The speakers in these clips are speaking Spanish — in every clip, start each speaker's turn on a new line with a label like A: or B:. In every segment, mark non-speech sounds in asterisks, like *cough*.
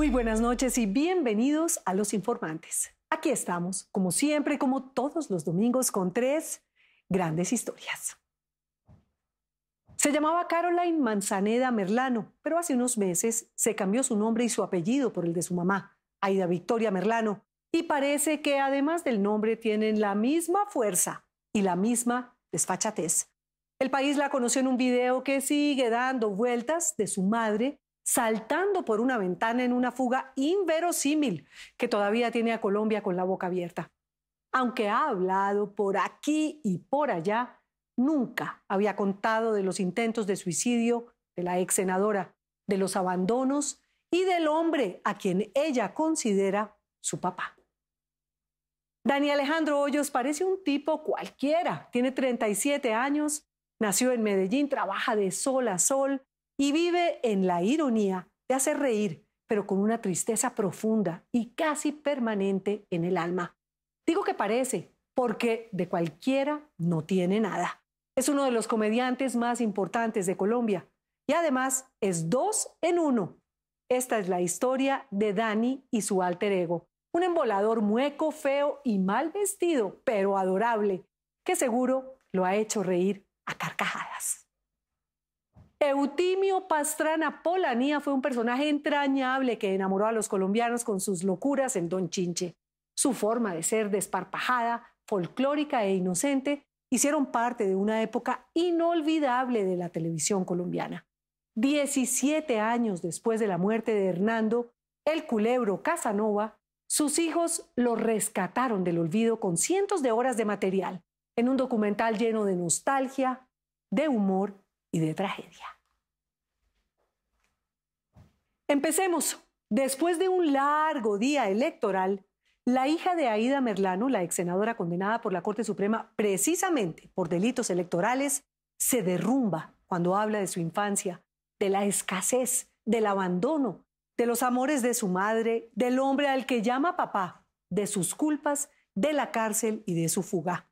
A: Muy buenas noches y bienvenidos a Los Informantes. Aquí estamos, como siempre, como todos los domingos, con tres grandes historias. Se llamaba Caroline Manzaneda Merlano, pero hace unos meses se cambió su nombre y su apellido por el de su mamá, Aida Victoria Merlano, y parece que además del nombre tienen la misma fuerza y la misma desfachatez. El país la conoció en un video que sigue dando vueltas de su madre saltando por una ventana en una fuga inverosímil que todavía tiene a Colombia con la boca abierta. Aunque ha hablado por aquí y por allá, nunca había contado de los intentos de suicidio de la ex senadora, de los abandonos y del hombre a quien ella considera su papá. Dani Alejandro Hoyos parece un tipo cualquiera, tiene 37 años, nació en Medellín, trabaja de sol a sol, y vive en la ironía de hacer reír, pero con una tristeza profunda y casi permanente en el alma. Digo que parece, porque de cualquiera no tiene nada. Es uno de los comediantes más importantes de Colombia y además es dos en uno. Esta es la historia de Dani y su alter ego, un embolador mueco, feo y mal vestido, pero adorable, que seguro lo ha hecho reír a carcajadas. Eutimio Pastrana Polanía fue un personaje entrañable que enamoró a los colombianos con sus locuras en Don Chinche. Su forma de ser desparpajada, folclórica e inocente hicieron parte de una época inolvidable de la televisión colombiana. Diecisiete años después de la muerte de Hernando, el culebro Casanova, sus hijos lo rescataron del olvido con cientos de horas de material, en un documental lleno de nostalgia, de humor y de tragedia. Empecemos. Después de un largo día electoral, la hija de Aida Merlano, la ex senadora condenada por la Corte Suprema precisamente por delitos electorales, se derrumba cuando habla de su infancia, de la escasez, del abandono, de los amores de su madre, del hombre al que llama papá, de sus culpas, de la cárcel y de su fuga.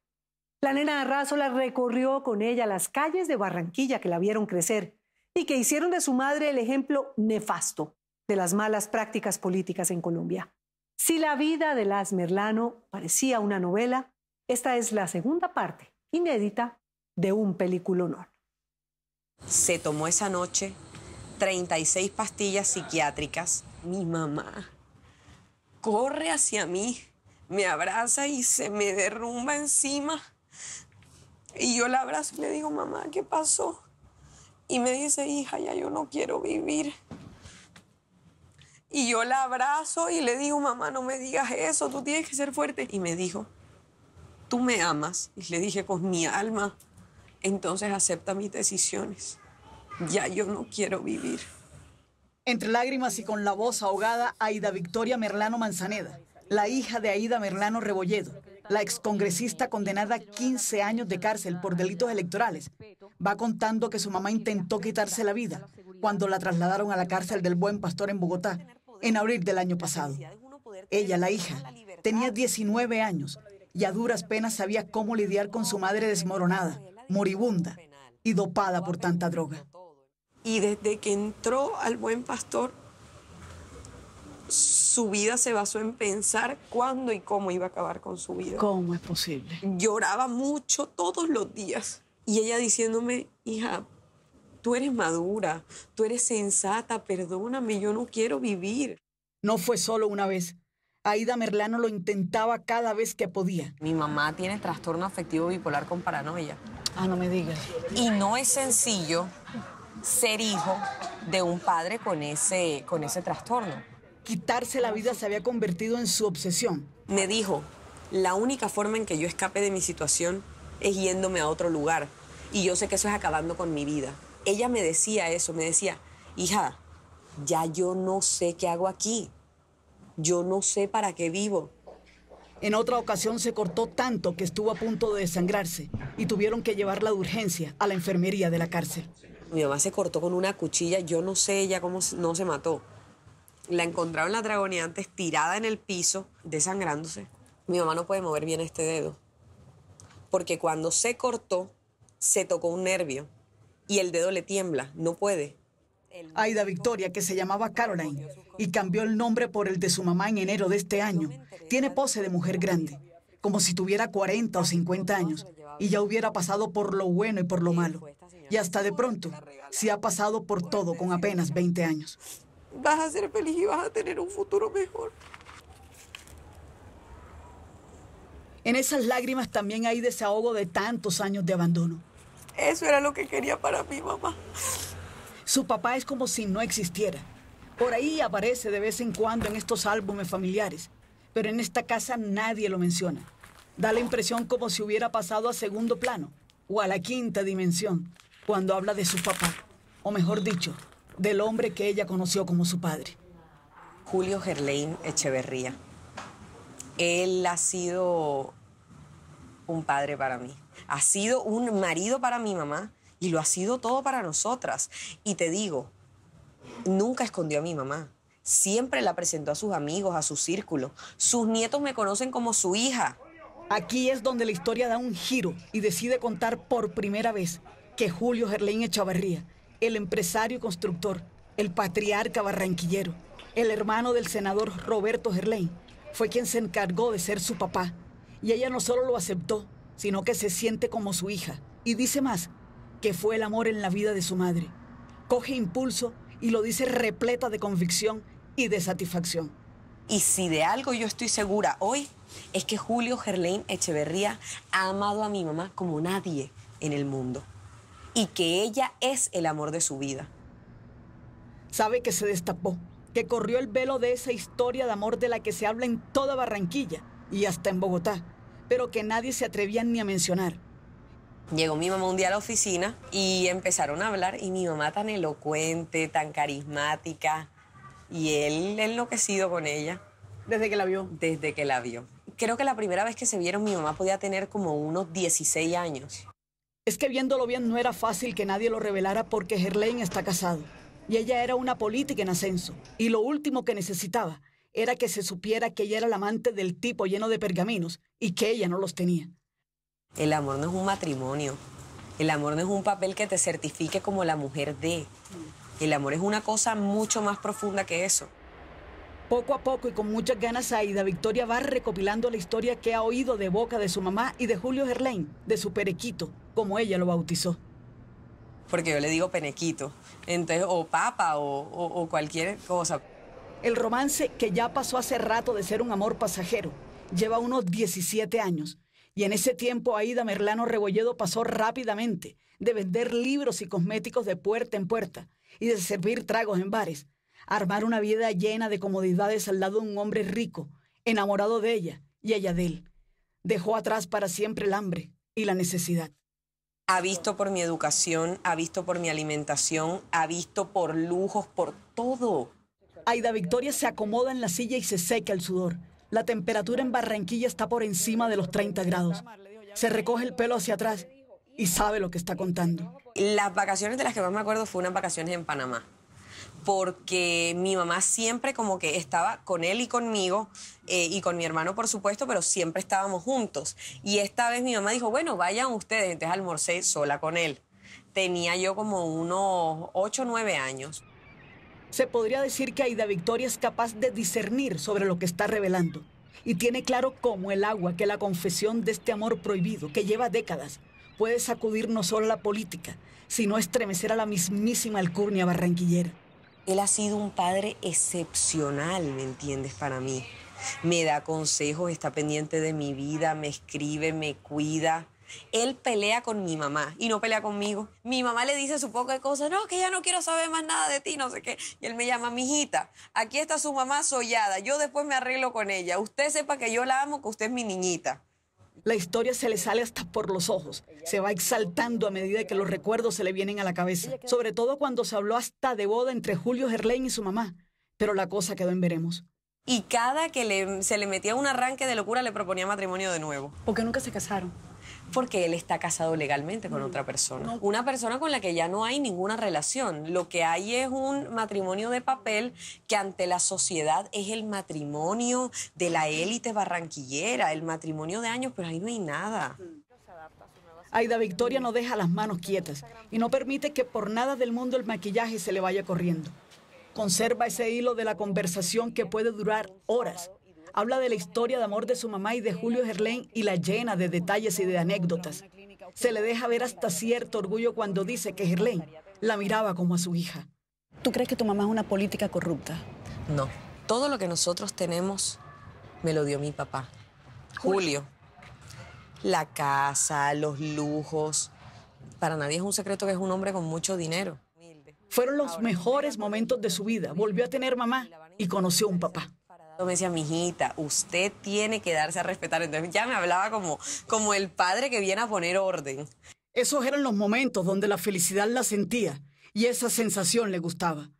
A: La nena Arrázola recorrió con ella las calles de Barranquilla que la vieron crecer y que hicieron de su madre el ejemplo nefasto de las malas prácticas políticas en Colombia. Si la vida de Las Merlano parecía una novela, esta es la segunda parte, inédita, de un película honor.
B: Se tomó esa noche 36 pastillas psiquiátricas. Mi mamá corre hacia mí, me abraza y se me derrumba encima. Y yo la abrazo y le digo, mamá, ¿qué pasó? Y me dice, hija, ya yo no quiero vivir. Y yo la abrazo y le digo, mamá, no me digas eso, tú tienes que ser fuerte. Y me dijo, tú me amas. Y le dije, con mi alma, entonces acepta mis decisiones. Ya yo no quiero vivir. Entre
C: lágrimas y con la voz ahogada, Aida Victoria Merlano Manzaneda, la hija de Aida Merlano Rebolledo, la excongresista condenada a 15 años de cárcel por delitos electorales va contando que su mamá intentó quitarse la vida cuando la trasladaron a la cárcel del Buen Pastor en Bogotá en abril del año pasado. Ella, la hija, tenía 19 años y a duras penas sabía cómo lidiar con su madre desmoronada, moribunda y dopada por tanta droga. Y desde que entró al Buen Pastor,
B: su vida se basó en pensar cuándo y cómo iba a acabar con su vida.
C: ¿Cómo es posible?
B: Lloraba mucho todos los días. Y ella diciéndome,
C: hija, tú eres madura, tú eres sensata, perdóname, yo no quiero vivir. No fue solo una vez. Aida Merlano lo intentaba cada vez que podía. Mi mamá tiene trastorno afectivo bipolar con paranoia. Ah, no me digas.
B: Y no es sencillo ser hijo de un padre con ese, con ese trastorno quitarse la vida se había convertido en su obsesión. Me dijo, la única forma en que yo escape de mi situación es yéndome a otro lugar. Y yo sé que eso es acabando con mi vida. Ella me decía eso, me decía, hija, ya yo
C: no sé qué hago aquí. Yo no sé para qué vivo. En otra ocasión se cortó tanto que estuvo a punto de desangrarse y tuvieron que llevarla de urgencia a la enfermería de la cárcel.
B: Mi mamá se cortó con una cuchilla, yo no sé ella cómo no se mató. La encontraron la antes tirada en el piso, desangrándose. Mi mamá no puede mover bien este dedo, porque cuando se cortó, se tocó un
C: nervio y el dedo le tiembla, no puede. Aida Victoria, que se llamaba Caroline y cambió el nombre por el de su mamá en enero de este año, tiene pose de mujer grande, como si tuviera 40 o 50 años y ya hubiera pasado por lo bueno y por lo malo. Y hasta de pronto, si ha pasado por todo con apenas 20 años vas a ser feliz y vas a tener un futuro mejor. En esas lágrimas también hay desahogo de tantos años de abandono. Eso era lo que quería para mi mamá. Su papá es como si no existiera. Por ahí aparece de vez en cuando en estos álbumes familiares, pero en esta casa nadie lo menciona. Da la impresión como si hubiera pasado a segundo plano o a la quinta dimensión cuando habla de su papá, o mejor dicho, del hombre que ella conoció como su padre. Julio Gerlein Echeverría. Él ha
B: sido un padre para mí, ha sido un marido para mi mamá y lo ha sido todo para nosotras. Y te digo, nunca escondió a mi mamá, siempre la presentó a sus amigos, a su círculo. Sus nietos me conocen como su hija.
C: Aquí es donde la historia da un giro y decide contar por primera vez que Julio Gerlein Echeverría el empresario constructor, el patriarca barranquillero, el hermano del senador Roberto Gerlain, fue quien se encargó de ser su papá. Y ella no solo lo aceptó, sino que se siente como su hija. Y dice más, que fue el amor en la vida de su madre. Coge impulso y lo dice repleta de convicción y de satisfacción. Y si de algo yo estoy segura hoy, es que
B: Julio Gerlain Echeverría ha amado a mi mamá como nadie en el mundo
C: y que ella es el amor de su vida. Sabe que se destapó, que corrió el velo de esa historia de amor de la que se habla en toda Barranquilla y hasta en Bogotá, pero que nadie se atrevía ni a mencionar. Llegó mi mamá un día a la oficina
B: y empezaron a hablar y mi mamá tan elocuente, tan carismática y él enloquecido con ella. ¿Desde que la vio? Desde que la vio. Creo que la primera vez que se vieron mi mamá podía tener como unos 16 años.
C: Es que viéndolo bien no era fácil que nadie lo revelara porque Gerlain está casado. Y ella era una política en ascenso. Y lo último que necesitaba era que se supiera que ella era la amante del tipo lleno de pergaminos y que ella no los tenía. El amor no es un matrimonio. El amor no es un
B: papel que te certifique como la mujer de. El amor es una cosa mucho más profunda que
C: eso. Poco a poco y con muchas ganas, Aida Victoria va recopilando la historia que ha oído de boca de su mamá y de Julio Gerlain, de su perequito, como ella lo bautizó.
B: Porque yo le digo penequito, entonces, o papa, o, cualquier cosa.
C: El romance que ya pasó hace rato de ser un amor pasajero lleva unos 17 años. Y en ese tiempo Aida Merlano Rebolledo pasó rápidamente de vender libros y cosméticos de puerta en puerta y de servir tragos en bares armar una vida llena de comodidades al lado de un hombre rico, enamorado de ella y ella de él. Dejó atrás para siempre el hambre y la necesidad.
B: Ha visto por mi educación,
C: ha visto por mi alimentación, ha visto por lujos, por todo. Aida Victoria se acomoda en la silla y se seca el sudor. La temperatura en Barranquilla está por encima de los 30 grados. Se recoge el pelo hacia atrás y sabe lo que está contando. Las vacaciones
B: de las que más me acuerdo fueron unas vacaciones en Panamá porque mi mamá siempre como que estaba con él y conmigo eh, y con mi hermano por supuesto, pero siempre estábamos juntos. Y esta vez mi mamá dijo, bueno, vayan ustedes, entonces almorcé sola con él.
C: Tenía yo como unos 8 o 9 años. Se podría decir que Aida Victoria es capaz de discernir sobre lo que está revelando y tiene claro como el agua que la confesión de este amor prohibido, que lleva décadas, puede sacudir no solo la política, sino estremecer a la mismísima alcurnia barranquillera. Él ha sido un padre
B: excepcional, ¿me entiendes? Para mí. Me da consejos, está pendiente de mi vida, me escribe, me cuida. Él pelea con mi mamá y no pelea conmigo. Mi mamá le dice su poca cosa, no, que ya no quiero saber más nada de ti, no sé qué. Y él me llama, mijita, aquí está su mamá sollada, yo después me arreglo con ella. Usted sepa que yo la amo, que usted es mi niñita
C: la historia se le sale hasta por los ojos, se va exaltando a medida que los recuerdos se le vienen a la cabeza, sobre todo cuando se habló hasta de boda entre Julio Gerlain y su mamá, pero la cosa quedó en veremos.
B: Y cada que se le metía un arranque de locura le proponía matrimonio de nuevo.
C: Porque nunca se casaron
B: porque él está casado legalmente con otra persona. Una persona con la que ya no hay ninguna relación. Lo que hay es un matrimonio de papel que ante la sociedad es el matrimonio de la élite barranquillera, el matrimonio
C: de años, pero ahí no hay nada. Aida Victoria no deja las manos quietas y no permite que por nada del mundo el maquillaje se le vaya corriendo. Conserva ese hilo de la conversación que puede durar horas Habla de la historia de amor de su mamá y de Julio Gerlain y la llena de detalles y de anécdotas. Se le deja ver hasta cierto orgullo cuando dice que Gerlain la miraba como a su hija. ¿Tú crees que tu mamá es una política corrupta? No. Todo lo que nosotros tenemos me lo dio mi papá. Julio.
B: La casa, los lujos. Para nadie es un secreto
C: que es un hombre con mucho dinero. Fueron los mejores momentos de su vida. Volvió a tener mamá y conoció un papá.
B: Me decía, mijita, usted tiene que darse a respetar. Entonces ya
C: me hablaba como, como el padre que viene a poner orden. Esos eran los momentos donde la felicidad la sentía y esa sensación le gustaba.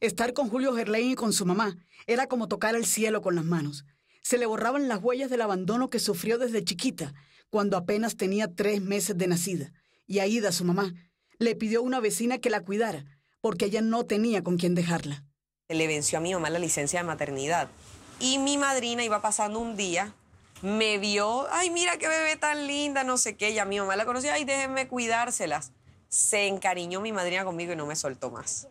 C: Estar con Julio Gerlain y con su mamá era como tocar el cielo con las manos. Se le borraban las huellas del abandono que sufrió desde chiquita, cuando apenas tenía tres meses de nacida. Y Aida, su mamá, le pidió a una vecina que la cuidara, porque ella no tenía con quién dejarla.
B: Le venció a mi mamá la licencia de maternidad. Y mi madrina iba pasando un día, me vio, ay, mira qué bebé tan linda, no sé qué, ya mi mamá la conocía, ay, déjenme cuidárselas. Se encariñó mi madrina conmigo y no me soltó más.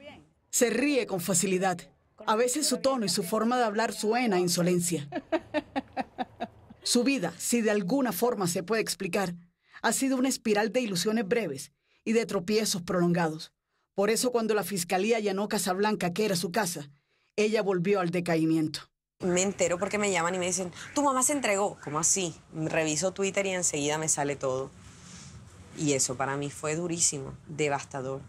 C: Se ríe con facilidad. A veces su tono y su forma de hablar suena a insolencia. Su vida, si de alguna forma se puede explicar, ha sido una espiral de ilusiones breves y de tropiezos prolongados. Por eso cuando la fiscalía llenó Casablanca, que era su casa, ella volvió al decaimiento. Me entero porque me llaman y me dicen, tu mamá se entregó. ¿Cómo así?
B: Reviso Twitter y enseguida me sale todo. Y eso para mí fue durísimo,
C: devastador.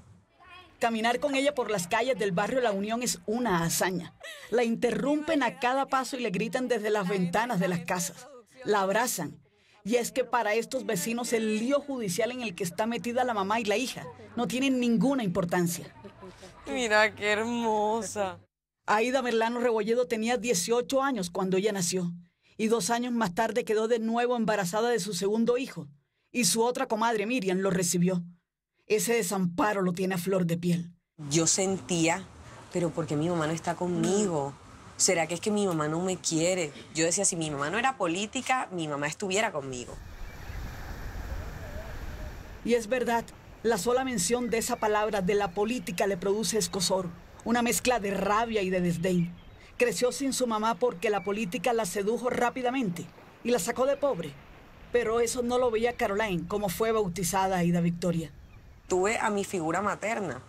C: Caminar con ella por las calles del barrio La Unión es una hazaña. La interrumpen a cada paso y le gritan desde las ventanas de las casas. La abrazan. Y es que para estos vecinos el lío judicial en el que está metida la mamá y la hija no tiene ninguna importancia. Mira qué hermosa. Aida Merlano Rebolledo tenía 18 años cuando ella nació y dos años más tarde quedó de nuevo embarazada de su segundo hijo y su otra comadre Miriam lo recibió. Ese desamparo lo tiene a flor de piel. Yo sentía, pero porque mi mamá no está conmigo.
B: ¿Será que es que mi mamá no me quiere? Yo decía, si mi mamá no era política, mi mamá
C: estuviera conmigo. Y es verdad, la sola mención de esa palabra de la política le produce escosor una mezcla de rabia y de desdén. Creció sin su mamá porque la política la sedujo rápidamente y la sacó de pobre. Pero eso no lo veía Caroline, como fue bautizada Ida Victoria. Tuve
B: a mi figura materna,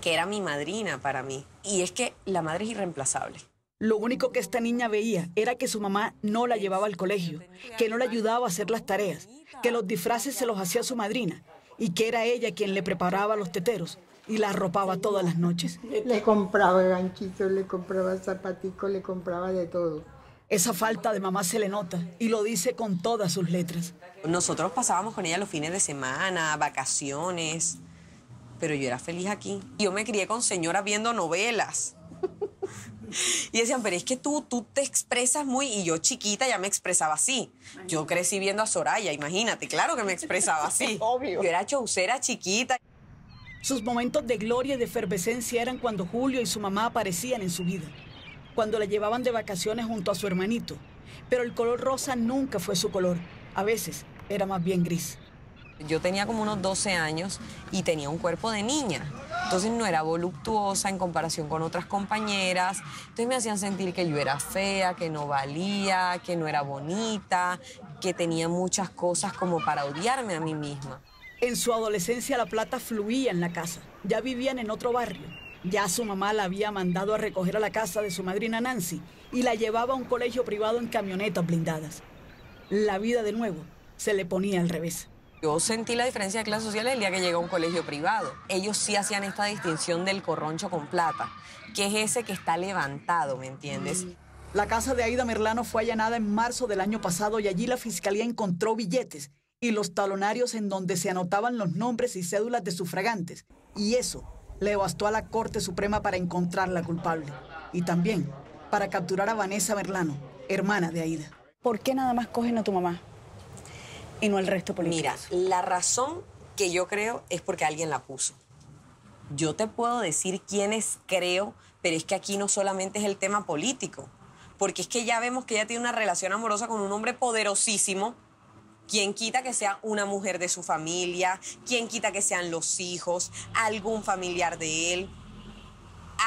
B: que era mi madrina para mí. Y es que la madre es
C: irreemplazable. Lo único que esta niña veía era que su mamá no la llevaba al colegio, que no la ayudaba a hacer las tareas, que los disfraces se los hacía su madrina y que era ella quien le preparaba los teteros y la arropaba todas las noches. Le compraba ganchitos, le compraba zapaticos, le compraba de todo. Esa falta de mamá se le nota y lo dice con todas sus letras.
B: Nosotros pasábamos con ella los fines de semana, vacaciones, pero yo era feliz aquí. Yo me crié con señoras viendo novelas. Y decían, pero es que tú, tú te expresas muy, y yo chiquita ya me expresaba así. Yo crecí viendo a Soraya, imagínate, claro que me expresaba así. *laughs*
C: Obvio. Yo era chaucera chiquita. Sus momentos de gloria y de efervescencia eran cuando Julio y su mamá aparecían en su vida, cuando la llevaban de vacaciones junto a su hermanito. Pero el color rosa nunca fue su color, a veces era más bien gris. Yo tenía como unos 12 años
B: y tenía un cuerpo de niña. Entonces no era voluptuosa en comparación con otras compañeras. Entonces me hacían sentir que yo era fea, que no valía, que no era bonita,
C: que tenía muchas cosas como para odiarme a mí misma. En su adolescencia la plata fluía en la casa. Ya vivían en otro barrio. Ya su mamá la había mandado a recoger a la casa de su madrina Nancy y la llevaba a un colegio privado en camionetas blindadas. La vida de nuevo se le ponía al revés. Yo sentí la diferencia de clase social
B: el día que llegó a un colegio privado. Ellos sí hacían esta distinción del corroncho con plata, que es ese que está
C: levantado, ¿me entiendes? La casa de Aida Merlano fue allanada en marzo del año pasado y allí la fiscalía encontró billetes y los talonarios en donde se anotaban los nombres y cédulas de sufragantes. Y eso le bastó a la Corte Suprema para encontrarla culpable. Y también para capturar a Vanessa Merlano, hermana de Aida. ¿Por qué nada más cogen a tu mamá y no al resto político? Mira,
B: la razón que yo creo es porque alguien la puso. Yo te puedo decir quiénes creo, pero es que aquí no solamente es el tema político, porque es que ya vemos que ella tiene una relación amorosa con un hombre poderosísimo quien quita que sea una mujer de su familia, quien quita que sean los hijos, algún familiar de él,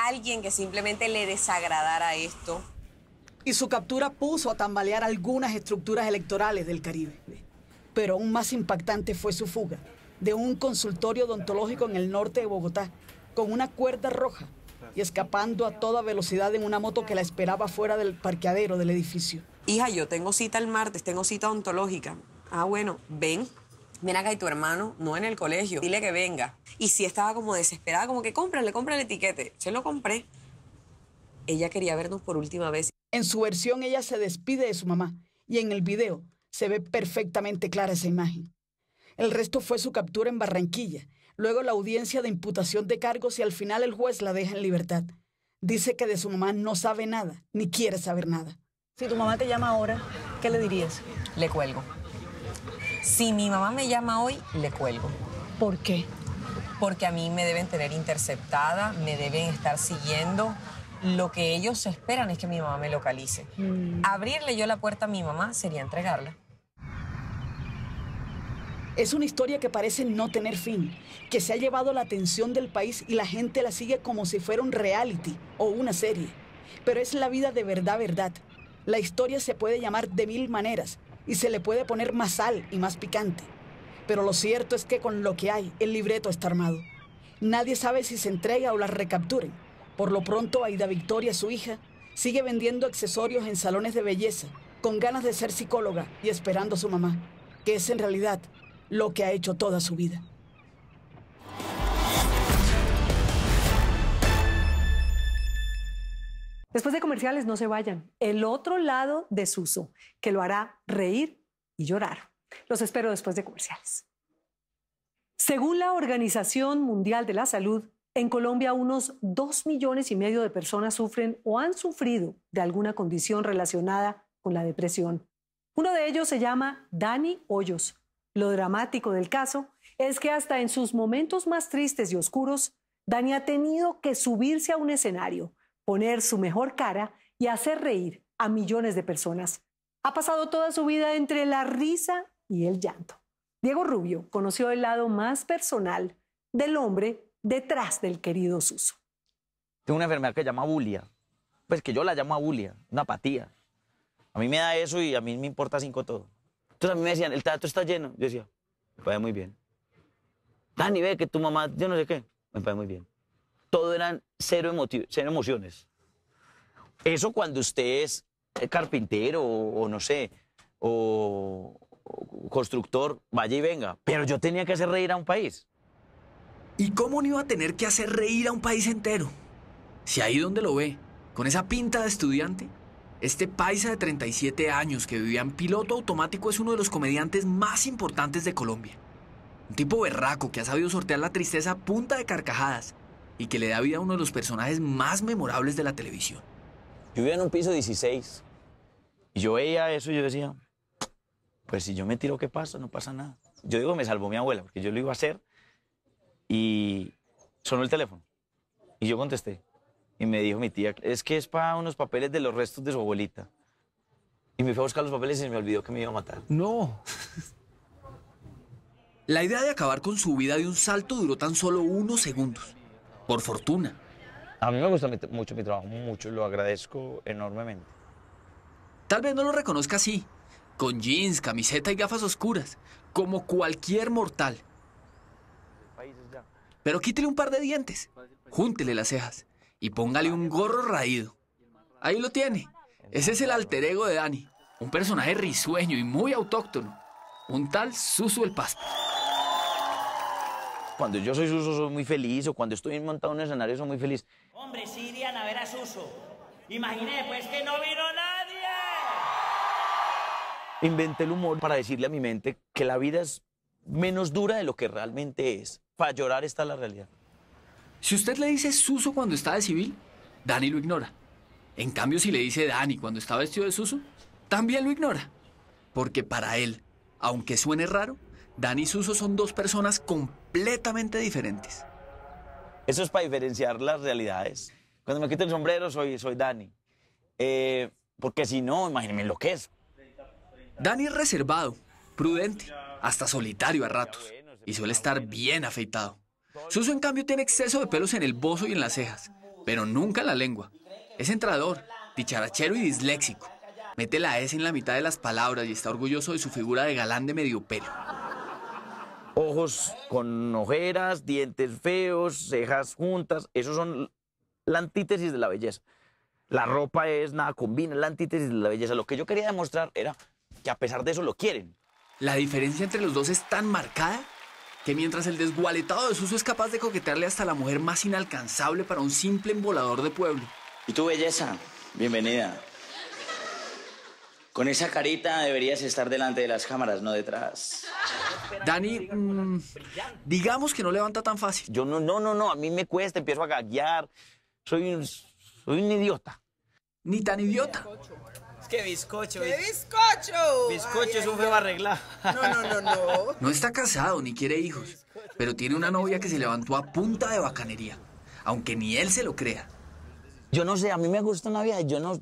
B: alguien que simplemente le
C: desagradara esto. Y su captura puso a tambalear algunas estructuras electorales del Caribe. Pero aún más impactante fue su fuga de un consultorio odontológico en el norte de Bogotá, con una cuerda roja y escapando a toda velocidad en una moto que la esperaba fuera del parqueadero del edificio.
B: Hija, yo tengo cita el martes, tengo cita odontológica. Ah, bueno, ven. Ven acá y tu hermano, no en el colegio. Dile que venga. Y si estaba como desesperada, como que cómprale, compra el etiquete. Se lo compré.
C: Ella quería vernos por última vez. En su versión, ella se despide de su mamá. Y en el video se ve perfectamente clara esa imagen. El resto fue su captura en Barranquilla, luego la audiencia de imputación de cargos y al final el juez la deja en libertad. Dice que de su mamá no sabe nada, ni quiere saber nada. Si tu mamá te llama ahora, ¿qué le dirías? Le cuelgo. Si mi mamá me llama hoy, le cuelgo. ¿Por qué?
B: Porque a mí me deben tener interceptada, me deben estar siguiendo. Lo que ellos esperan es que mi mamá me localice. Mm. Abrirle yo la puerta a mi mamá sería entregarla.
C: Es una historia que parece no tener fin, que se ha llevado la atención del país y la gente la sigue como si fuera un reality o una serie. Pero es la vida de verdad, verdad. La historia se puede llamar de mil maneras, y se le puede poner más sal y más picante. Pero lo cierto es que con lo que hay, el libreto está armado. Nadie sabe si se entrega o la recapturen. Por lo pronto, Aida Victoria, su hija, sigue vendiendo accesorios en salones de belleza, con ganas de ser psicóloga y esperando a su mamá, que es en realidad lo que ha hecho toda su vida.
A: Después de comerciales, no se vayan. El otro lado de Suso, que lo hará reír y llorar. Los espero después de comerciales. Según la Organización Mundial de la Salud, en Colombia unos dos millones y medio de personas sufren o han sufrido de alguna condición relacionada con la depresión. Uno de ellos se llama Dani Hoyos. Lo dramático del caso es que hasta en sus momentos más tristes y oscuros, Dani ha tenido que subirse a un escenario poner su mejor cara y hacer reír a millones de personas. Ha pasado toda su vida entre la risa y el llanto. Diego Rubio conoció el lado más personal del hombre detrás del querido Suso.
D: Tengo una enfermedad que se llama bulia. Pues que yo la llamo bulia, una apatía. A mí me da eso y a mí me importa cinco todo. Entonces a mí me decían, el teatro está lleno. Yo decía, me parece muy bien. Dani, ve que tu mamá, yo no sé qué. Me parece muy bien todo eran cero, cero emociones. Eso cuando usted es eh, carpintero o, no sé, o, o constructor, vaya y venga. Pero yo tenía que hacer reír a un país.
E: ¿Y cómo no iba a tener que hacer reír a un país entero? Si ahí donde lo ve, con esa pinta de estudiante, este paisa de 37 años que vivía en piloto automático es uno de los comediantes más importantes de Colombia. Un tipo berraco que ha sabido sortear la tristeza a punta de carcajadas que le da vida a uno de los personajes más memorables de la televisión. Yo vivía en un piso 16 y yo veía eso y yo decía,
D: pues si yo me tiro, ¿qué pasa? No pasa nada. Yo digo, me salvó mi abuela, porque yo lo iba a hacer y sonó el teléfono y yo contesté. Y me dijo mi tía, es que es para unos papeles de los restos de su abuelita. Y me fue a buscar los papeles y se me olvidó que me iba a matar.
B: No. *laughs*
E: La idea de acabar con su vida de un salto duró tan solo unos segundos por fortuna. A mí me gusta mucho mi trabajo, mucho, lo agradezco enormemente. Tal vez no lo reconozca así, con jeans, camiseta y gafas oscuras, como cualquier mortal. Pero quítele un par de dientes, júntele las cejas y póngale un gorro raído. Ahí lo tiene. Ese es el alter ego de Dani, un personaje risueño y muy autóctono, un tal Susu el Pasto cuando yo
D: soy Suso soy muy feliz, o cuando estoy montado en un escenario soy muy feliz. Hombre, sí irían a ver Suso. Imaginé, pues que no vino nadie. Inventé el humor para decirle a mi mente que la vida es menos dura de lo que realmente es. Para llorar
E: está la realidad. Si usted le dice Suso cuando está de civil, Dani lo ignora. En cambio, si le dice Dani cuando está vestido de Suso, también lo ignora. Porque para él, aunque suene raro, Dani y Suso son dos personas completamente completamente diferentes. Eso es para diferenciar las realidades. Cuando me quito el sombrero soy, soy Dani. Eh, porque si no, imagíneme lo que es. Dani es reservado, prudente, hasta solitario a ratos. Y suele estar bien afeitado. Suso, en cambio, tiene exceso de pelos en el bozo y en las cejas, pero nunca en la lengua. Es entrador, dicharachero y disléxico. Mete la S en la mitad de las palabras y está orgulloso de su figura de galán de medio pelo ojos con ojeras,
D: dientes feos, cejas juntas. eso son la antítesis de la belleza. La ropa es nada combina, la antítesis de la belleza. Lo que yo quería demostrar era que a pesar de eso lo
E: quieren. La diferencia entre los dos es tan marcada que mientras el desgualetado de Suso es capaz de coquetearle hasta la mujer más inalcanzable para un simple embolador de pueblo. ¿Y tu belleza?
D: Bienvenida.
E: Con esa carita deberías estar delante
D: de las cámaras, no detrás.
E: Dani, mm, digamos que no levanta tan
D: fácil. Yo no, no, no, no, a mí me cuesta, empiezo a gaguear. Soy un, soy un idiota.
E: Ni tan idiota.
D: Es que bizcocho. ¡Qué bizcocho! Bizcocho es un
E: feo arreglado. No, no, no,
F: no. *laughs*
E: No está casado ni quiere hijos, pero tiene una novia que se levantó a punta de bacanería, aunque ni él se lo crea. Yo no sé, a mí me gusta
D: una y yo no,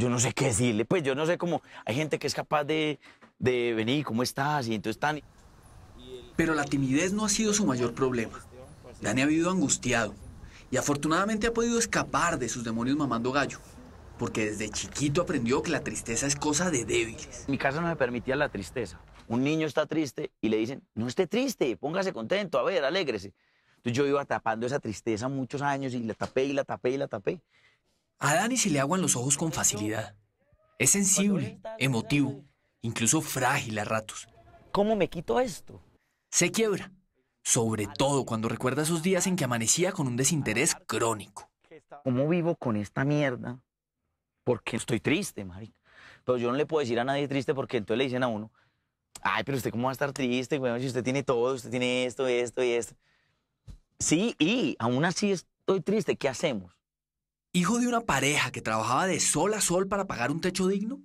D: yo no sé qué decirle, pues yo no sé cómo hay gente que es capaz de,
E: de venir, ¿cómo estás? Y entonces tan... Pero la timidez no ha sido su mayor problema. Dani ha vivido angustiado y afortunadamente ha podido escapar de sus demonios mamando gallo, porque desde chiquito aprendió que la tristeza es cosa de débiles. Mi casa no me permitía la
D: tristeza. Un niño está triste y le dicen, no esté triste, póngase contento, a ver, alégrese. Entonces yo iba tapando esa tristeza muchos años y la tapé y la tapé y la tapé. A Dani
E: se le aguan los ojos con facilidad. Es sensible, emotivo, incluso frágil a ratos. ¿Cómo me quito esto? Se quiebra, sobre todo cuando recuerda esos días en que amanecía con un desinterés crónico. ¿Cómo vivo
D: con esta mierda? Porque estoy triste, marica. Pero yo no le puedo decir a nadie triste porque entonces le dicen a uno, ay, pero usted cómo va a estar triste, güey, si usted tiene todo, usted tiene esto, esto y esto.
E: Sí, y aún así estoy triste, ¿qué hacemos? hijo de una pareja que trabajaba de sol a sol para pagar un techo digno,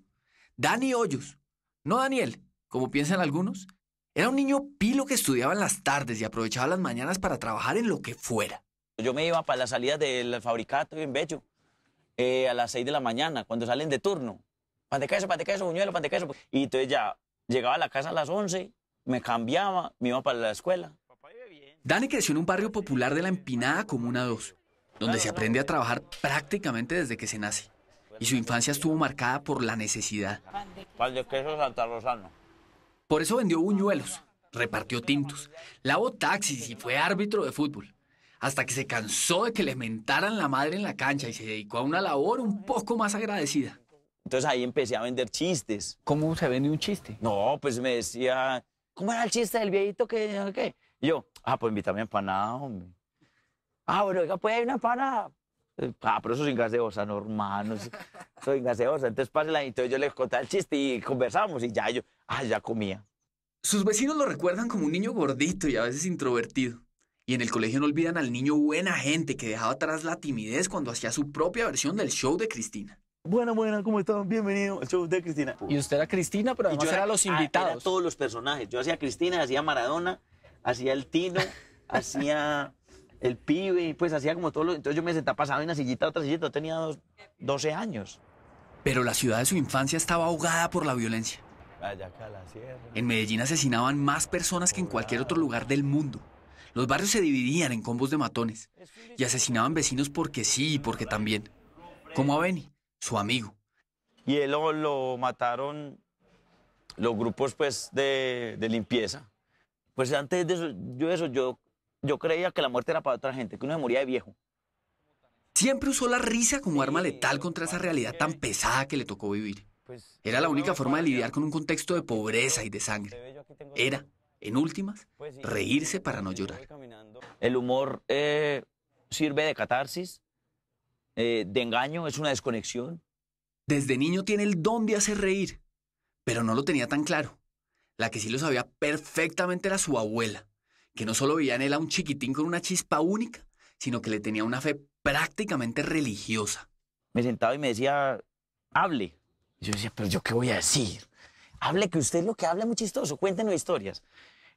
E: Dani Hoyos, no Daniel, como piensan algunos, era un niño pilo que estudiaba en las tardes y aprovechaba las mañanas para trabajar en lo que fuera.
D: Yo me iba para la salida del fabricato en Bello eh, a las 6 de la mañana, cuando salen de turno. Pan de queso, pan de queso, buñuelo, pan de Y entonces ya
E: llegaba a la casa a las 11, me cambiaba, me iba para la escuela. Dani creció en un barrio popular de la empinada Comuna 2 donde se aprende a trabajar prácticamente desde que se nace. Y su infancia estuvo marcada por la necesidad. Pan de queso Santa Rosano. Por eso vendió buñuelos, repartió tintos, lavó taxis y fue árbitro de fútbol. Hasta que se cansó de que le mentaran la madre en la cancha y se dedicó a una labor un poco más agradecida. Entonces ahí empecé a vender chistes. ¿Cómo se vende un chiste? No,
D: pues me decía, ¿cómo era el chiste del viejito que qué? Y yo, ah, pues invítame a empanada, hombre. Ah, bueno, oiga, pues hay una empanada. Eh, ah, pero eso sin gaseosa, no, hermano. Eso sin gaseosa. Entonces pásenla. Y yo les conté el chiste y conversamos y ya yo, ah,
E: ya comía. Sus vecinos lo recuerdan como un niño gordito y a veces introvertido. Y en el colegio no olvidan al niño buena gente que dejaba atrás la timidez cuando hacía su propia versión del show de Cristina. Buena, buena, ¿cómo están? Bienvenido al show de Cristina. Y usted era Cristina, pero además yo era, los ah, invitados. Era
D: todos los personajes. Yo hacía Cristina, hacía Maradona, hacía el Tino, *laughs* hacía el pibe, pues hacía como todo lo... Entonces yo me sentaba, pasado en una sillita otra sillita, tenía
E: 12 años. Pero la ciudad de su infancia estaba ahogada por la violencia. En Medellín asesinaban más personas que en cualquier otro lugar del mundo. Los barrios se dividían en combos de matones y asesinaban vecinos porque sí y porque también. Como a Benny, su amigo.
D: Y él lo, mataron los grupos pues de, de, limpieza. Pues antes de eso, yo eso, yo yo creía
E: que la muerte era para otra gente, que uno se moría de viejo. Siempre usó la risa como arma letal contra esa realidad tan pesada que le tocó vivir. Pues, era la única forma de lidiar con un contexto de pobreza y de sangre. Era, en últimas, pues reírse para no llorar.
D: El humor eh, sirve de catarsis, eh, de engaño, es una
E: desconexión. Desde niño tiene el don de hacer reír, pero no lo tenía tan claro. La que sí lo sabía perfectamente era su abuela que no solo veía en él a un chiquitín con una chispa única, sino que le tenía una fe prácticamente religiosa. Me sentaba y me decía, hable. yo decía, pero yo qué voy a decir. Hable, que usted lo que
D: habla es muy chistoso, cuéntenos historias.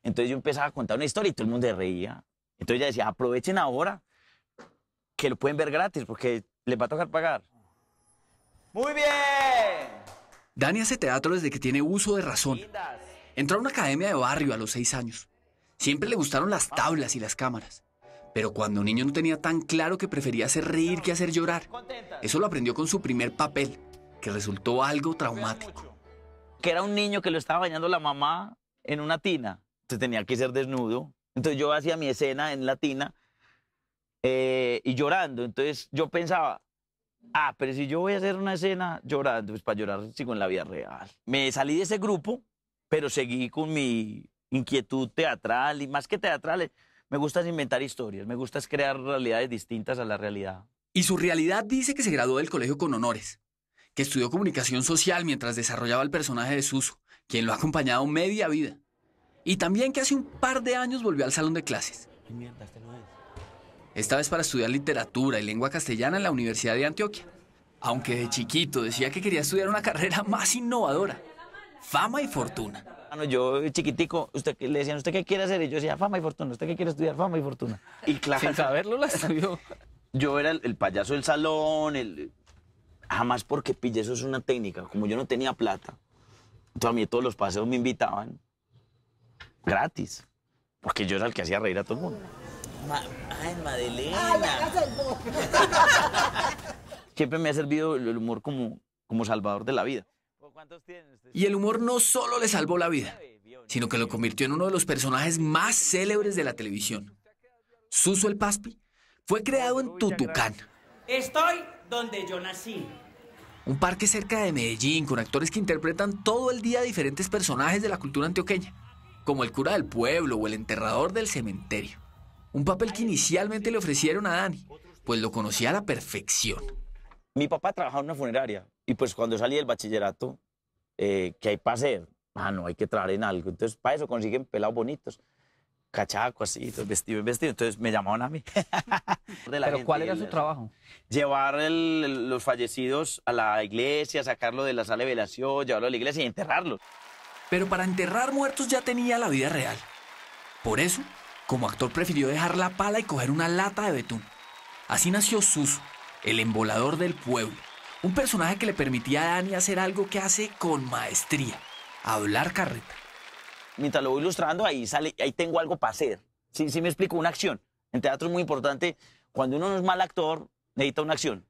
D: Entonces yo empezaba a contar una historia y todo el mundo se reía. Entonces ella decía, aprovechen ahora, que lo pueden ver gratis, porque les va a tocar pagar.
E: Muy bien. Dani hace teatro desde que tiene uso de razón. Entró a una academia de barrio a los seis años. Siempre le gustaron las tablas y las cámaras. Pero cuando un niño no tenía tan claro que prefería hacer reír que hacer llorar. Eso lo aprendió con su primer papel, que resultó algo traumático.
D: Que era un niño que lo estaba bañando la mamá en una tina. Se tenía que ser desnudo. Entonces yo hacía mi escena en la tina eh, y llorando. Entonces yo pensaba, ah, pero si yo voy a hacer una escena llorando, pues para llorar sigo en la vida real. Me salí de ese grupo, pero seguí con mi inquietud teatral y más que teatral, me gusta inventar
E: historias, me gusta crear realidades distintas a la realidad. Y su realidad dice que se graduó del colegio con honores, que estudió comunicación social mientras desarrollaba el personaje de Suso, quien lo ha acompañado media vida. Y también que hace un par de años volvió al salón de clases. Este Esta vez para estudiar literatura y lengua castellana en la Universidad de Antioquia. Aunque de chiquito decía que quería estudiar una carrera más innovadora, fama y fortuna yo eh, chiquitico, usted
D: le decían, ¿usted qué quiere hacer? Y yo decía, fama y fortuna, ¿usted qué quiere estudiar? Fama y fortuna. Y claro. Sin saberlo lo estudió. *laughs* Yo era el, payaso del salón, jamás porque pille, eso es una técnica. Como yo no tenía plata, entonces a mí todos los paseos me invitaban gratis, porque yo era el que hacía reír a todo el mundo. Ay, Madeleine. Ah, *laughs* Siempre me ha servido
E: el humor como, como salvador de la vida. Y el humor no solo le salvó la vida, sino que lo convirtió en uno de los personajes más célebres de la televisión. Suso el Paspi fue creado en Tutucán.
D: Estoy donde yo nací.
E: Un parque cerca de Medellín con actores que interpretan todo el día diferentes personajes de la cultura antioqueña, como el cura del pueblo o el enterrador del cementerio. Un papel que inicialmente le ofrecieron a Dani, pues lo conocía a la perfección. Mi papá
D: trabajaba en una funeraria y pues cuando salí del bachillerato eh, que hay pase, Ah, no, hay que traer en algo. Entonces, para eso consiguen pelados bonitos, cachaco así, vestidos, vestido Entonces, me llamaron a mí.
E: *laughs*
D: ¿Pero cuál era su trabajo? Llevar los fallecidos a la iglesia, sacarlo de la sala de velación, llevarlo a la iglesia y enterrarlos.
E: Pero para enterrar muertos ya tenía la vida real. Por eso, como actor prefirió dejar la pala y coger una lata de betún. Así nació Sus, el embolador del pueblo un personaje que le permitía a Dani hacer algo que hace con maestría, hablar carreta. Mientras lo voy ilustrando, ahí sale, ahí tengo algo para hacer. Sí, sí me explico, una acción. En teatro es muy importante, cuando uno no es mal actor, necesita una acción.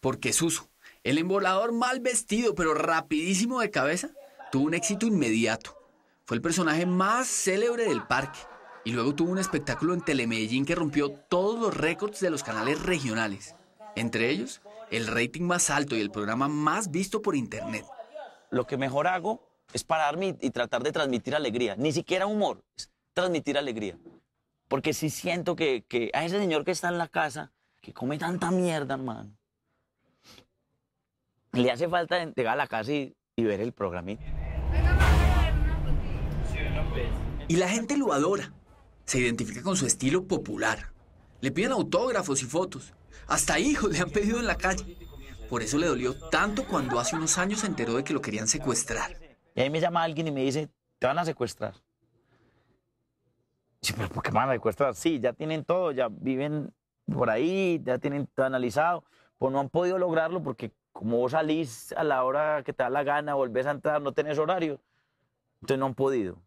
E: Porque Suso, el embolador mal vestido pero rapidísimo de cabeza, tuvo un éxito inmediato. Fue el personaje más célebre del parque y luego tuvo un espectáculo en Telemedellín que rompió todos los récords de los canales regionales, entre ellos el rating más alto y el programa más visto por Internet. Lo que mejor hago es pararme y,
D: tratar de transmitir alegría, ni siquiera humor, es transmitir alegría. Porque sí siento que, a ese señor que está en la casa, que come tanta mierda, hermano, le hace falta llegar a la casa y, ver el programita.
E: Y la gente lo adora, se identifica con su estilo popular. Le piden autógrafos y fotos. Hasta hijos le han pedido en la calle. Por eso le dolió tanto cuando hace unos años se enteró de que lo querían secuestrar. Y ahí me llama alguien y me dice,
D: te van a secuestrar. Sí, pero ¿por qué me van a secuestrar? Sí, ya tienen todo, ya viven por ahí, ya tienen todo analizado. Pues no han podido lograrlo porque como vos salís a la hora que te da la gana, volvés a entrar, no tenés horario. Entonces
E: no han podido.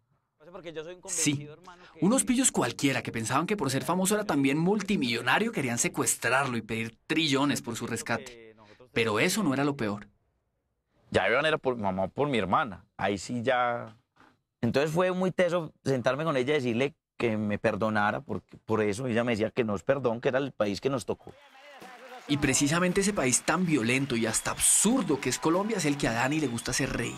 E: Sí, unos pillos cualquiera que pensaban que por ser famoso era también multimillonario querían secuestrarlo y pedir trillones por su rescate. Pero eso no era lo peor. Ya iban era por mi mamá, por mi hermana. Ahí sí ya...
D: Entonces fue muy teso sentarme con ella y decirle que me perdonara porque por eso. Ella
E: me decía que no es perdón, que era el país que nos tocó. Y precisamente ese país tan violento y hasta absurdo que es Colombia es el que a Dani le gusta hacer reír.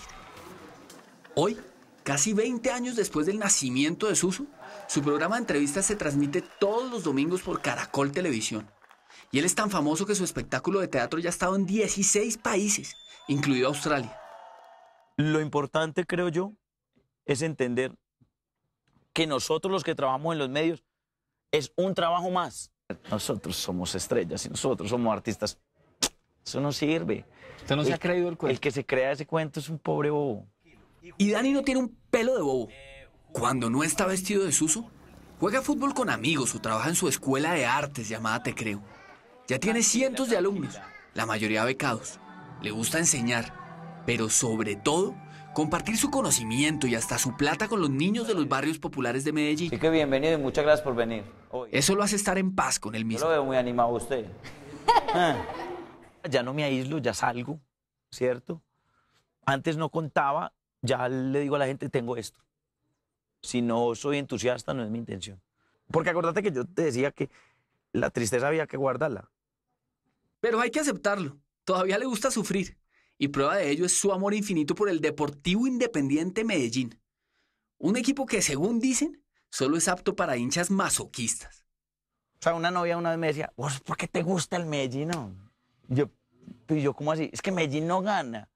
E: Hoy Casi 20 años después del nacimiento de Suso, su programa de entrevistas se transmite todos los domingos por Caracol Televisión. Y él es tan famoso que su espectáculo de teatro ya ha estado en 16 países, incluido Australia. Lo importante, creo yo,
D: es entender que nosotros los que trabajamos en los medios es un trabajo más. Nosotros somos estrellas y nosotros somos artistas. Eso no sirve.
E: Usted no se ha creído el cuento. El que se crea ese cuento es un pobre bobo. Y Dani no tiene un pelo de bobo. Cuando no está vestido de suso, juega fútbol con amigos o trabaja en su escuela de artes llamada Te Creo. Ya tiene cientos de alumnos, la mayoría becados. Le gusta enseñar, pero sobre todo compartir su conocimiento y hasta su plata con los niños de los barrios populares de Medellín. Sí que bienvenido y muchas gracias por venir. Eso lo hace estar en paz con él mismo. Yo lo
D: veo muy animado usted. *laughs* Ah. Ya no me aíslo, ya salgo, ¿cierto? Antes no contaba ya le digo a la gente, tengo esto. Si no soy entusiasta, no es mi intención. Porque acuérdate que yo te decía que la tristeza había que guardarla.
E: Pero hay que aceptarlo. Todavía le gusta sufrir. Y prueba de ello es su amor infinito por el Deportivo Independiente Medellín. Un equipo que, según dicen, solo es apto para hinchas masoquistas. O sea, una novia una vez me decía, por qué te gusta el Medellín? Yo, y pues, yo,
D: ¿cómo así? Es que Medellín no gana.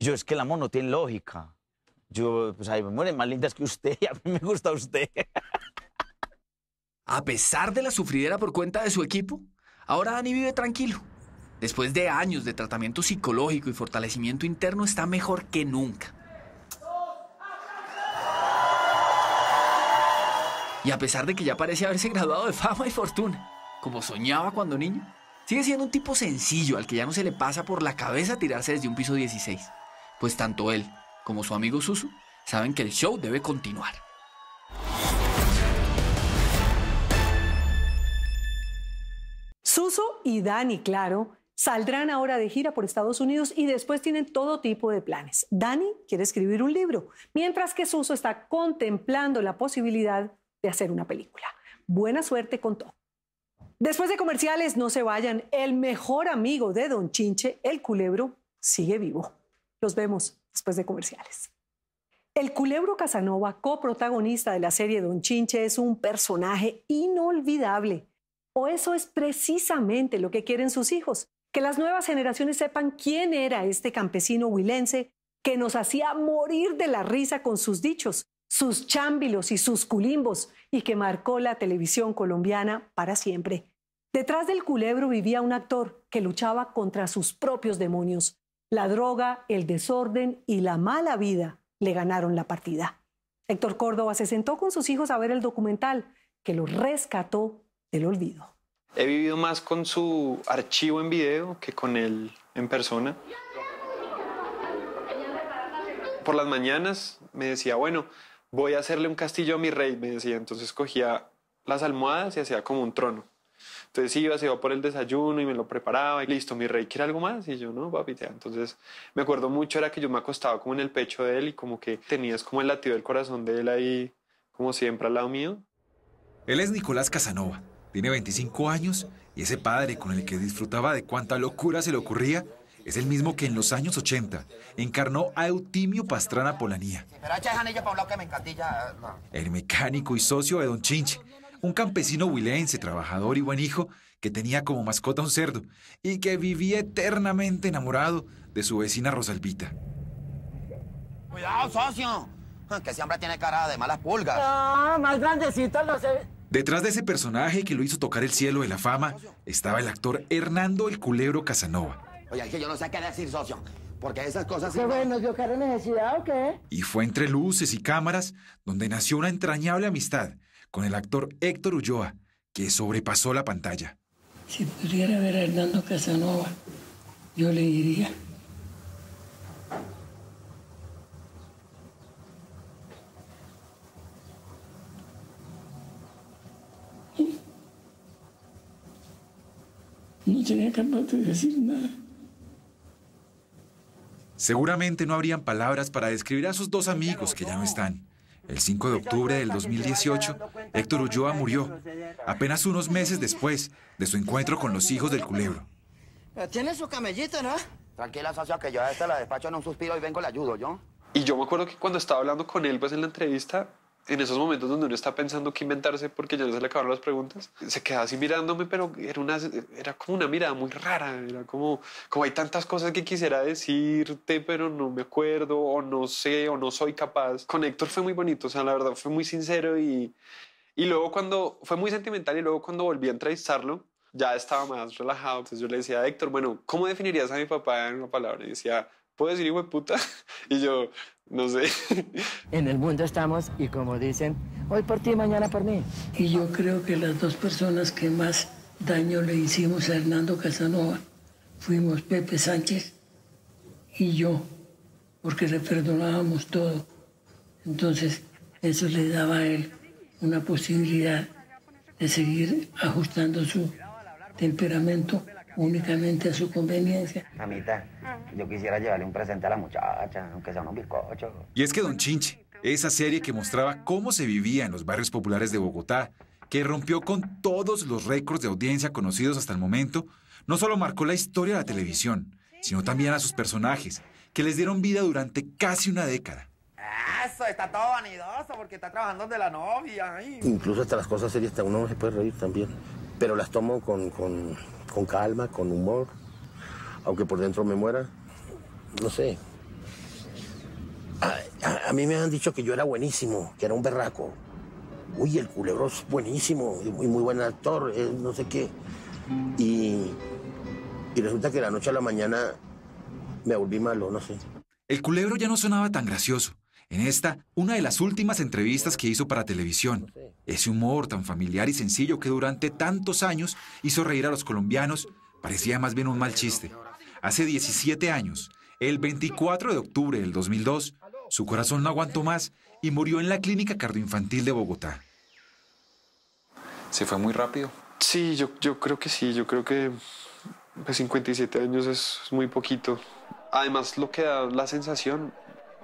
D: Yo, es que el amor no tiene lógica. Yo, pues
E: me mueren más lindas que usted *laughs* a mí me gusta usted. A pesar de la sufridera por cuenta de su equipo, ahora Dani vive tranquilo. Después de años de tratamiento psicológico y fortalecimiento interno, está mejor que nunca. Y a pesar de que ya parece haberse graduado de fama y fortuna, como soñaba cuando niño, sigue siendo un tipo sencillo al que ya no se le pasa por la cabeza tirarse desde un piso 16 pues tanto él como su amigo Susu saben que el show debe continuar.
A: Suso y Dani, claro, saldrán ahora de gira por Estados Unidos y después tienen todo tipo de planes. Dani quiere escribir un libro, mientras que Suso está contemplando la posibilidad de hacer una película. Buena suerte con todo. Después de comerciales, no se vayan. El mejor amigo de Don Chinche, el culebro, sigue vivo. Los vemos después de comerciales. El culebro Casanova, coprotagonista de la serie Don Chinche, es un personaje inolvidable. O eso es precisamente lo que quieren sus hijos, que las nuevas generaciones sepan quién era este campesino huilense que nos hacía morir de la risa con sus dichos, sus chámbilos y sus culimbos, y que marcó la televisión colombiana para siempre. Detrás del culebro vivía un actor que luchaba contra sus propios demonios, la droga, el desorden y la mala vida le ganaron la partida. Héctor Córdoba se sentó con sus hijos a ver el documental que lo rescató del olvido.
G: He vivido más con su archivo en video que con él en persona. Por las mañanas me decía, bueno, voy a hacerle un castillo a mi rey, me decía. Entonces cogía las almohadas y hacía como un trono. Entonces iba, se iba por el desayuno y me lo preparaba y listo, mi rey quiere algo más y yo no, papi, Entonces me acuerdo mucho era que yo me acostaba como en el pecho de él y como que tenías como el latido del corazón de él ahí como siempre al lado mío.
H: Él es Nicolás Casanova, tiene 25 años y ese padre con el que disfrutaba de cuánta locura se le ocurría es el mismo que en los años 80 encarnó a Eutimio Pastrana Polanía. Eh, el mecánico y socio de Don Chinch, un campesino huilense, trabajador y buen hijo, que tenía como mascota un cerdo y que vivía eternamente enamorado de su vecina Rosalpita.
F: Cuidado, socio,
D: que hombre tiene cara de malas pulgas. Ah, más grandecito sé.
H: Detrás de ese personaje que lo hizo tocar el cielo de la fama, estaba el actor Hernando el Culebro Casanova.
E: Oye, es que yo no sé qué decir, socio. Porque esas cosas... ¿Qué bueno, yo cara necesidad o qué?
H: Y fue entre luces y cámaras donde nació una entrañable amistad con el actor Héctor Ulloa, que sobrepasó la pantalla.
D: Si pudiera ver a Hernando Casanova, yo le
A: diría.
E: No sería capaz de decir nada.
H: Seguramente no habrían palabras para describir a sus dos amigos que ya no están. El 5 de octubre del 2018, Héctor Ulloa murió, apenas unos meses después de su encuentro con los hijos del culebro.
D: Tiene su camellita, ¿no? Tranquila, socia, que yo a esta la despacho en un suspiro y vengo le ayudo, ¿yo?
G: Y yo me acuerdo que cuando estaba hablando con él, pues en la entrevista, en esos momentos donde uno está pensando qué inventarse porque ya no se le acabaron las preguntas, se queda así mirándome, pero era, una, era como una mirada muy rara, era como, como hay tantas cosas que quisiera decirte, pero no me acuerdo, o no sé, o no soy capaz. Con Héctor fue muy bonito, o sea, la verdad fue muy sincero y, y luego cuando fue muy sentimental y luego cuando volví a entrevistarlo, ya estaba más relajado. Entonces yo le decía a Héctor, bueno, ¿cómo definirías a mi papá en una palabra? Y decía, ¿puedo decir hijo de puta? *laughs* Y yo, no sé. En
D: el mundo estamos y como dicen, hoy por ti, mañana por mí. Y yo creo que las dos personas que más daño le hicimos a Hernando Casanova fuimos Pepe Sánchez y yo, porque le perdonábamos todo. Entonces, eso le daba a él una posibilidad de seguir ajustando su temperamento únicamente a su conveniencia. Mamita, yo quisiera llevarle un presente a la muchacha, aunque sea un bizcocho.
H: Y es que Don Chinche, esa serie que mostraba cómo se vivía en los barrios populares de Bogotá, que rompió con todos los récords de audiencia conocidos hasta el momento, no solo marcó la historia de la televisión, sino también a sus personajes, que les dieron vida durante casi una década.
E: Eso, está todo vanidoso porque está trabajando de la novia. Incluso
F: hasta las cosas serias, uno se puede reír también, pero las tomo con, con con calma, con humor, aunque por dentro me muera. No sé. A, mí me han dicho que yo era buenísimo, que era un berraco. Uy, el culebro es buenísimo, y muy, muy buen actor, no sé qué. Y, y resulta que de la noche a la mañana me volví malo, no sé.
H: El culebro ya no sonaba tan gracioso. En esta, una de las últimas entrevistas que hizo para televisión. Ese humor tan familiar y sencillo que durante tantos años hizo reír a los colombianos parecía más bien un mal chiste. Hace 17 años, el 24 de octubre del 2002, su corazón no aguantó más y murió en la clínica cardioinfantil de Bogotá. ¿Se fue muy rápido?
G: Sí, yo, yo creo que sí, yo creo que 57 pues, años es muy poquito. Además, lo que da la sensación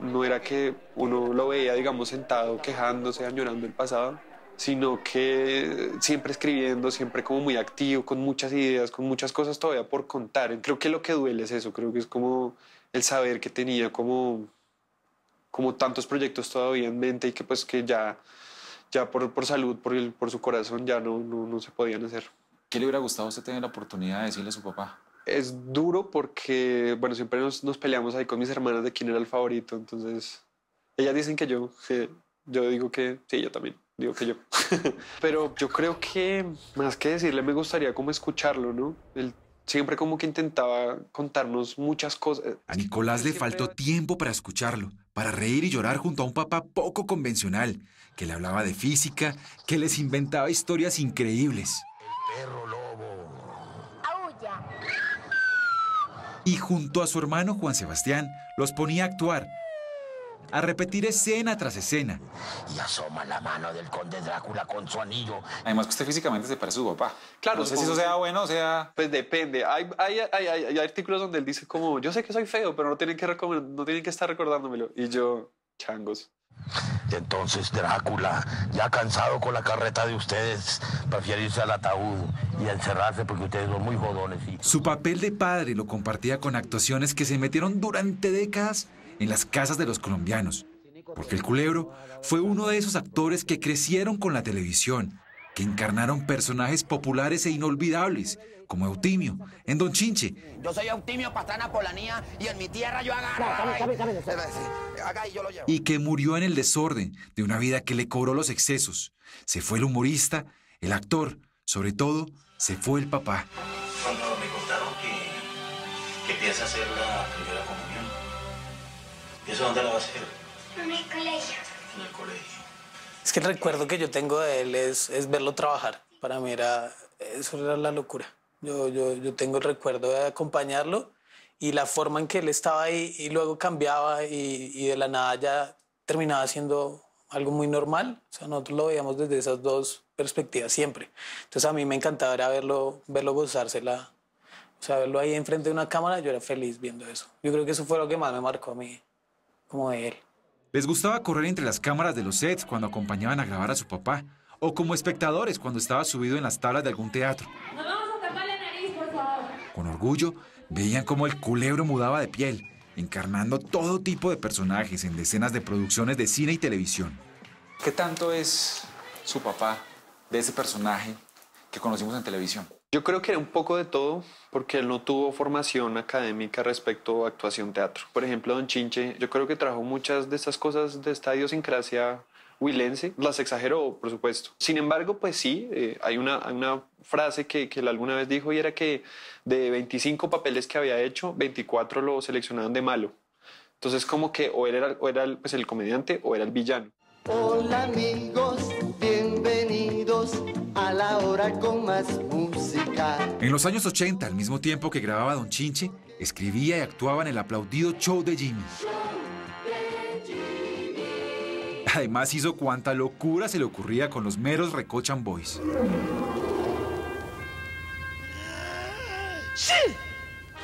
G: no era que uno lo veía, digamos, sentado, quejándose, añorando el pasado, sino que siempre escribiendo, siempre como muy activo, con muchas ideas, con muchas cosas todavía por contar. Creo que lo que duele es eso, creo que es como el saber que tenía como, como tantos proyectos todavía en mente y que pues que ya, ya por, por salud, por, por su corazón, ya no, no, se podían hacer. ¿Qué le hubiera gustado usted tener la oportunidad de decirle a su papá? es duro porque, bueno, siempre nos, nos, peleamos ahí con mis hermanas de quién era el favorito. Entonces, ellas dicen que yo, que yo digo que sí, yo también digo que yo. *laughs* Pero yo creo que más que decirle, me gustaría como escucharlo, ¿no? Él siempre como que intentaba contarnos muchas cosas. A Nicolás le faltó
H: tiempo para escucharlo, para reír y llorar junto a un papá poco convencional, que le hablaba de física, que les inventaba historias increíbles. El perro y junto a su hermano Juan Sebastián los ponía a actuar, a repetir escena tras escena. Y asoma la mano del conde Drácula con su anillo. Además que usted físicamente se parece a su
G: papá. Claro. No sé si eso sea bueno o sea... Pues depende. Hay, hay, hay, hay, artículos donde él dice como, yo sé que soy feo, pero no tienen que, no tienen que estar recordándomelo. Y yo, Changos. Entonces Drácula, ya cansado con la carreta de ustedes, prefiere irse al
F: ataúd y encerrarse porque ustedes son muy jodones.
H: Su papel de padre lo compartía con actuaciones que se metieron durante décadas en las casas de los colombianos. Porque el culebro fue uno de esos actores que crecieron con la televisión, que encarnaron personajes populares e inolvidables como Eutimio, en Don Chinche.
E: Yo soy Eutimio Pastrana Polanía y en mi tierra yo agarro. y
H: que murió en el desorden de una vida que le cobró los excesos. Se fue el humorista, el actor, sobre todo, se fue el papá. Cuando me contaron
D: que, que piensa hacer la primera comunión,
F: eso dónde la va a hacer?
C: En el colegio.
F: En el colegio. Es que el recuerdo que yo tengo de él es, es verlo trabajar. Para mí era, eso era la locura. Yo, yo, yo tengo el recuerdo de acompañarlo y la forma en que él estaba ahí y luego cambiaba y, de la nada ya terminaba siendo algo muy normal. O sea, nosotros lo veíamos desde esas dos perspectivas siempre. Entonces a mí me encantaba verlo, verlo gozársela. O sea, verlo ahí enfrente de una cámara, yo era feliz viendo eso. Yo creo que eso fue lo que más me marcó a mí,
H: como de él. Les gustaba correr entre las cámaras de los sets cuando acompañaban a grabar a su papá, o como espectadores cuando estaba subido en las tablas de algún teatro. Con orgullo, veían cómo el culebro mudaba de piel, encarnando todo tipo de personajes en decenas de producciones de cine y televisión. ¿Qué tanto es su papá de ese personaje que conocimos en televisión?
G: Yo creo que era un poco de todo, porque él no tuvo formación académica respecto a actuación teatro. Por ejemplo, Don Chinche, yo creo que trajo muchas de esas cosas de esta idiosincrasia las exageró, por supuesto. Sin embargo, pues sí, eh, hay, una, frase que, él alguna vez dijo y era que de 25 papeles que había hecho, 24 lo seleccionaban de malo. Entonces como que o era, pues, el comediante o era el villano.
A: Hola amigos, bienvenidos a la hora con más música.
H: En los años 80, al mismo tiempo que grababa Don Chinche, escribía y actuaba en el aplaudido show de Jimmy. Además hizo cuanta locura se le ocurría con los meros Recochan Boys. ¡Sí!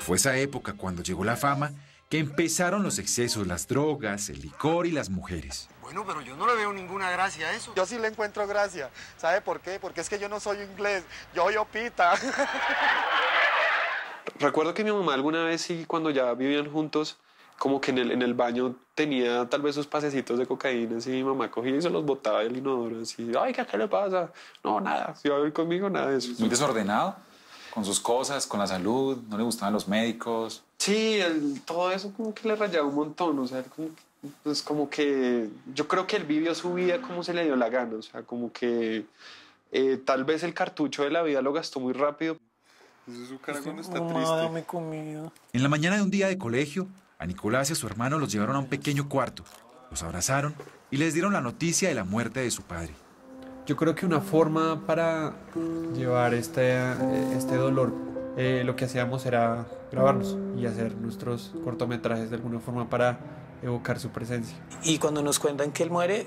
H: Fue esa época cuando llegó la fama que empezaron los excesos, las drogas, el licor y las mujeres.
A: Bueno, pero
G: yo no le veo ninguna gracia a eso. Yo sí le encuentro gracia. ¿Sabe por qué? Porque es que yo no soy inglés, yo soy opita. Recuerdo que mi mamá alguna vez, sí, cuando ya vivían juntos, como que en el, en el baño tenía tal vez sus pasecitos de cocaína, así mi mamá cogía y se los botaba del inodoro, así, ay, ¿qué, le pasa? No, nada, si va a ver conmigo, nada de
H: eso. Muy desordenado, con sus cosas, con la salud, no le gustaban los médicos.
G: Sí, todo eso como que le rayaba un montón, o sea, como pues como que yo creo que él vivió su vida como se le dio la gana, o sea, como que eh, tal vez el cartucho de la vida lo gastó muy rápido. su cara este, está oh, triste.
F: me
H: En la mañana de un día de colegio, a Nicolás y a su hermano los llevaron a un pequeño cuarto, los abrazaron y les
G: dieron la noticia de la muerte de su padre. Yo creo que una forma para llevar este, eh, este dolor, eh, lo que hacíamos era grabarnos y hacer nuestros cortometrajes de alguna forma para evocar su presencia.
F: Y cuando nos cuentan que él muere,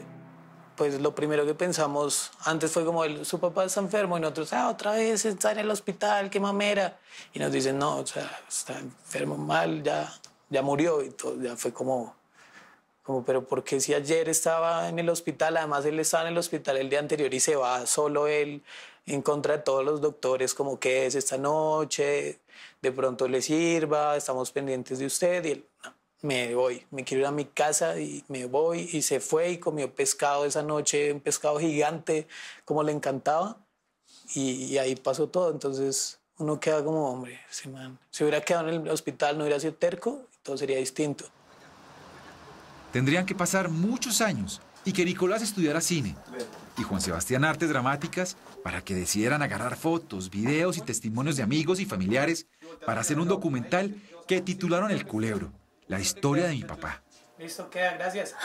F: pues lo primero que pensamos antes fue como el su papá está enfermo y nosotros, ah, otra vez está en el hospital, qué mamera. Y nos dicen, no, o sea, está enfermo mal, ya ya murió y todo, ya fue como, como, pero ¿por qué si ayer estaba en el hospital? Además, él estaba en el hospital el día anterior y se va solo él en contra de todos los doctores, como qué es esta noche, de pronto le sirva, estamos pendientes de usted y él, no, me voy, me quiero ir a mi casa y me voy y se fue y comió pescado esa noche, un pescado gigante, como le encantaba y, ahí pasó todo, entonces uno queda como hombre, se si hubiera quedado en el hospital, no hubiera sido terco todo sería distinto.
H: Tendrían que pasar muchos años y que Nicolás estudiara cine y Juan Sebastián Artes Dramáticas para que decidieran agarrar fotos, videos y testimonios de amigos y familiares para hacer un documental que titularon El Culebro, la historia de mi papá.
F: Listo, queda, gracias.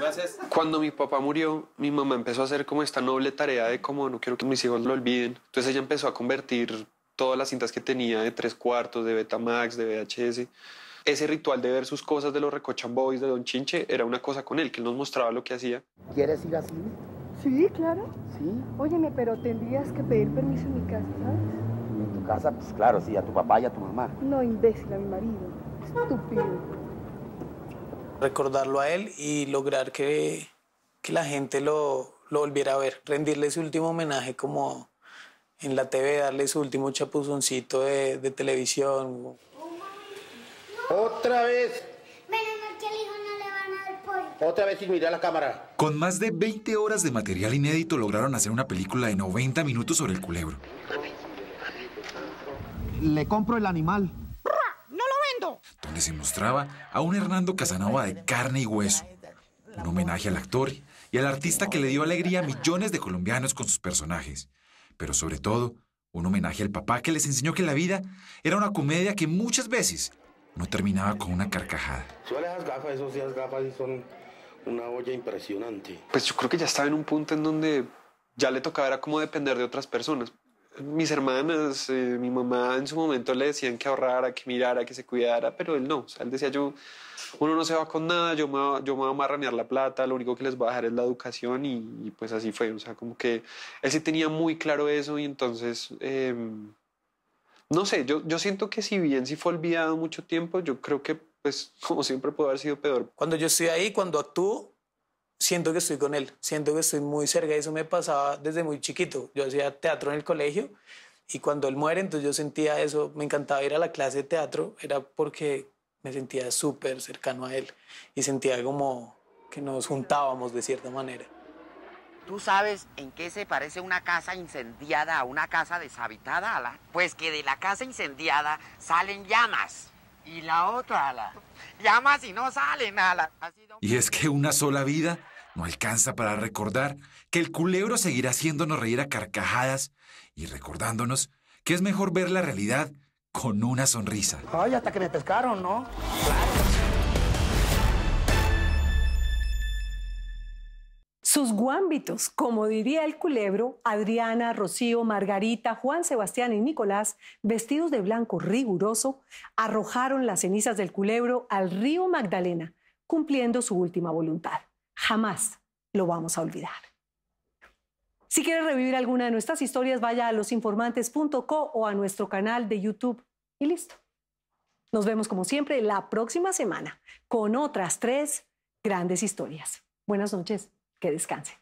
G: Gracias. Cuando mi papá murió, mi mamá empezó a hacer como esta noble tarea de como no quiero que mis hijos lo olviden. Entonces ella empezó a convertir todas las cintas que tenía de tres cuartos, de Betamax, de VHS, ese ritual de ver sus cosas de los Boys de Don Chinche era una cosa con él, que él nos mostraba lo que hacía.
A: ¿Quieres ir así? Sí, claro. Sí. Óyeme, pero tendrías que pedir permiso en mi casa, ¿sabes?
F: En tu casa, pues claro, sí, a tu papá y a tu mamá.
A: No, imbécil, a mi marido.
C: Estúpido.
F: Recordarlo a él y lograr que, la gente lo, volviera a ver. Rendirle su último homenaje como en la TV, darle su último chapuzoncito de, de televisión. Otra vez. no le a dar Otra vez la cámara.
H: Con más de 20 horas de material inédito lograron hacer una película de 90 minutos sobre el culebro.
E: Le compro el animal.
A: ¡No lo vendo!
H: Donde se mostraba a un Hernando Casanova de carne y hueso. Un homenaje al actor y al artista que le dio alegría a millones de colombianos con sus personajes. Pero sobre todo, un homenaje al papá que les enseñó que la vida era una comedia que muchas veces no terminaba con una carcajada.
F: Son esas gafas, esos días gafas son una olla impresionante.
G: Pues yo creo que ya estaba en un punto en donde ya le tocaba era como depender de otras personas. Mis hermanas, eh, mi mamá en su momento le decían que ahorrara, que mirara, que se cuidara, pero él no. él decía yo, uno no se va con nada, yo me, yo voy a marranear la plata, lo único que les va a dejar es la educación y, pues así fue. O sea, como que él sí tenía muy claro eso y entonces... Em, no sé, yo, siento que si bien sí fue olvidado mucho tiempo, yo creo que, pues, *laughs* como siempre pudo haber sido peor. Cuando yo estoy ahí, cuando actúo, siento que estoy
F: con él, siento que estoy muy cerca. Eso me pasaba desde muy chiquito. Yo hacía teatro en el colegio y cuando él muere, entonces yo sentía eso. Me encantaba ir a la clase de teatro, era porque me sentía súper cercano a él y sentía como que nos juntábamos de cierta
E: manera. ¿Tú sabes en qué se parece una casa incendiada a una casa deshabitada, Ala? Pues que de la casa incendiada salen llamas. Y la otra, Ala. Llamas y no salen, Ala.
H: Y es que una sola vida no alcanza para recordar que el culebro seguirá haciéndonos reír a carcajadas y recordándonos que es mejor ver la realidad con una sonrisa.
G: Ay, hasta que me pescaron, ¿no? Claro.
A: Sus guámbitos, como diría el culebro, Adriana, Rocío, Margarita, Juan Sebastián y Nicolás, vestidos de blanco riguroso, arrojaron las cenizas del culebro al río Magdalena, cumpliendo su última voluntad. Jamás lo vamos a olvidar. Si quieres revivir alguna de nuestras historias, vaya a losinformantes.co o a nuestro canal de YouTube y listo. Nos vemos como siempre la próxima semana con otras tres grandes historias. Buenas noches. Que descanse.